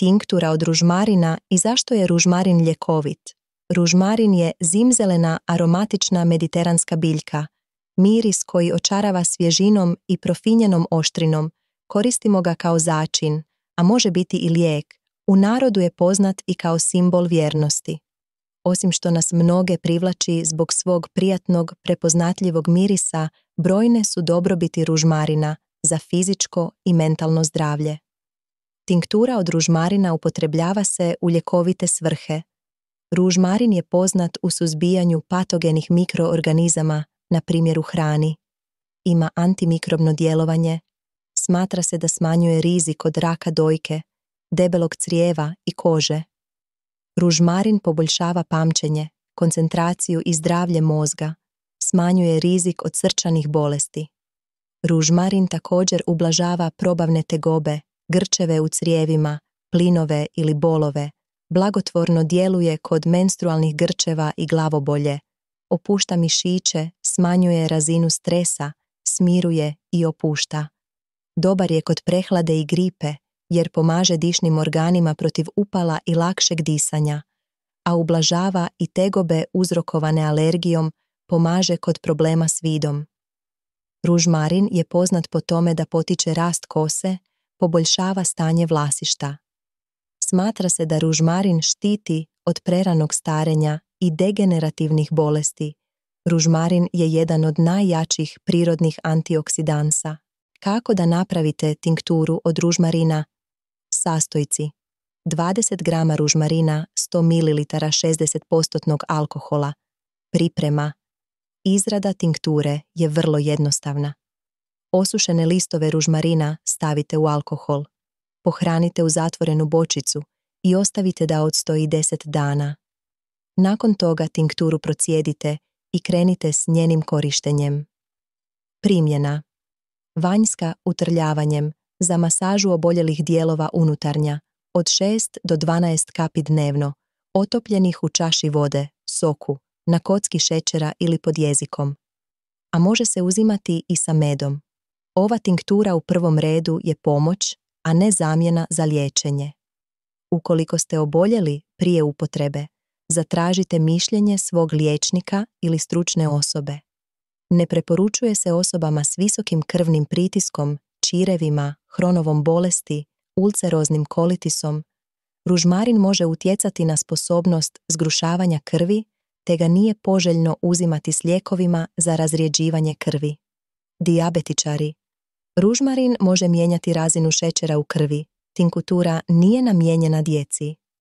tinktura od ružmarina i zašto je ružmarin ljekovit. Ružmarin je zimzelena aromatična mediteranska biljka, miris koji očarava svježinom i profinjenom oštrinom, koristimo ga kao začin, a može biti i lijek, u narodu je poznat i kao simbol vjernosti. Osim što nas mnoge privlači zbog svog prijatnog, prepoznatljivog mirisa, brojne su dobrobiti ružmarina za fizičko i mentalno zdravlje. Tinktura od ružmarina upotrebljava se u ljekovite svrhe. Ružmarin je poznat u suzbijanju patogenih mikroorganizama, na primjer u hrani. Ima antimikrobno djelovanje. Smatra se da smanjuje rizik od raka dojke, debelog crijeva i kože. Ružmarin poboljšava pamćenje, koncentraciju i zdravlje mozga, smanjuje rizik od srčanih bolesti. Ružmarin također ublažava probavne tegobe, grčeve u crijevima, plinove ili bolove, blagotvorno djeluje kod menstrualnih grčeva i glavobolje, opušta mišiće, smanjuje razinu stresa, smiruje i opušta. Dobar je kod prehlade i gripe, jer pomaže dišnim organima protiv upala i lakšeg disanja, a ublažava i tegobe uzrokovane alergijom, pomaže kod problema s vidom. Ružmarin je poznat po tome da potiče rast kose, poboljšava stanje vlasišta. Smatra se da ružmarin štiti od preranog starenja i degenerativnih bolesti. Ružmarin je jedan od najjačih prirodnih antioksidansa. Kako da napravite tinkturu od ružmarina? Sastojci 20 grama ružmarina, 100 ml 60% alkohola. Priprema Izrada tinkture je vrlo jednostavna. Osušene listove ružmarina stavite u alkohol. Pohranite u zatvorenu bočicu i ostavite da odstoji 10 dana. Nakon toga tinkturu procijedite i krenite s njenim korištenjem. Primjena. Vanjska utrljavanjem za masažu oboljelih dijelova unutarnja od 6 do 12 kapi dnevno, otopljenih u čaši vode, soku, na kocki šećera ili pod jezikom. A može se uzimati i sa medom. Ova tinktura u prvom redu je pomoć, a ne zamjena za liječenje. Ukoliko ste oboljeli prije upotrebe, zatražite mišljenje svog liječnika ili stručne osobe. Ne preporučuje se osobama s visokim krvnim pritiskom, čirevima, hronovom bolesti, ulceroznim kolitisom. Ružmarin može utjecati na sposobnost zgrušavanja krvi, te ga nije poželjno uzimati s lijekovima za razrjeđivanje krvi. Dijabetičari Ružmarin može mijenjati razinu šećera u krvi. Tinkutura nije namijenjena djeci.